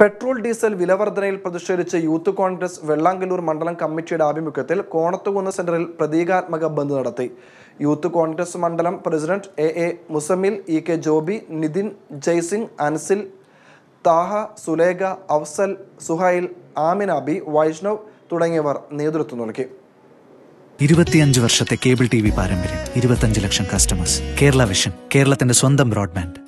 petrol diesel വിലവർധനയിൽ പ്രതിഷേധിച്ച് youth Congress Vellangallur മണ്ഡലം കമ്മിറ്റിയുടെ ആഭിമുഖ്യത്തിൽ കോണത്തുകുന്ന് സെന്ററിൽ പ്രതീകാത്മക ബന്ദ് നടത്തി യൂത്ത് കോൺഗ്രസ് മണ്ഡലം president A A Muzammil E K Joby Nithin Jaising Ansil Thaha Sulekha Afsal Suhail Aminabi Vaishnav തുടങ്ങിയവർ നേതൃത്വം നൽകി ഇരുപത്തിയഞ്ച് വർഷത്തെ കേബിൾ ടി വി പാരമ്പര്യം ഇരുപത്തിയഞ്ച് ലക്ഷം കസ്റ്റമേഴ്സ് കേരള വിഷൻ കേരളത്തിന്റെ സ്വന്തം ബ്രോഡ്ബാൻഡ്